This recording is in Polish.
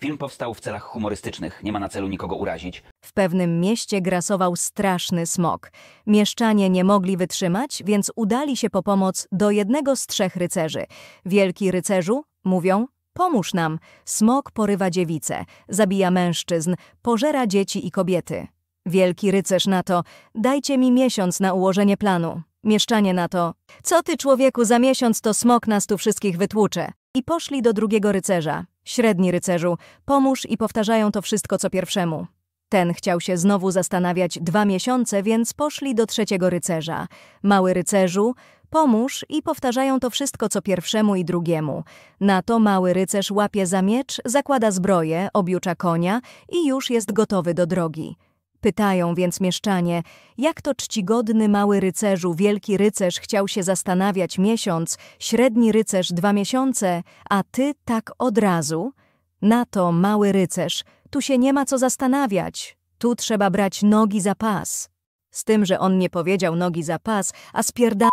Film powstał w celach humorystycznych, nie ma na celu nikogo urazić. W pewnym mieście grasował straszny smok. Mieszczanie nie mogli wytrzymać, więc udali się po pomoc do jednego z trzech rycerzy. Wielki rycerzu, mówią, pomóż nam. Smok porywa dziewice, zabija mężczyzn, pożera dzieci i kobiety. Wielki rycerz na to, dajcie mi miesiąc na ułożenie planu. Mieszczanie na to, co ty człowieku, za miesiąc to smok nas tu wszystkich wytłucze. I poszli do drugiego rycerza. Średni rycerzu, pomóż i powtarzają to wszystko co pierwszemu. Ten chciał się znowu zastanawiać dwa miesiące, więc poszli do trzeciego rycerza. Mały rycerzu, pomóż i powtarzają to wszystko co pierwszemu i drugiemu. Na to mały rycerz łapie za miecz, zakłada zbroję, objucza konia i już jest gotowy do drogi. Pytają więc mieszczanie, jak to czcigodny mały rycerzu, wielki rycerz chciał się zastanawiać miesiąc, średni rycerz dwa miesiące, a ty tak od razu? Na to mały rycerz, tu się nie ma co zastanawiać, tu trzeba brać nogi za pas. Z tym, że on nie powiedział nogi za pas, a spierdał.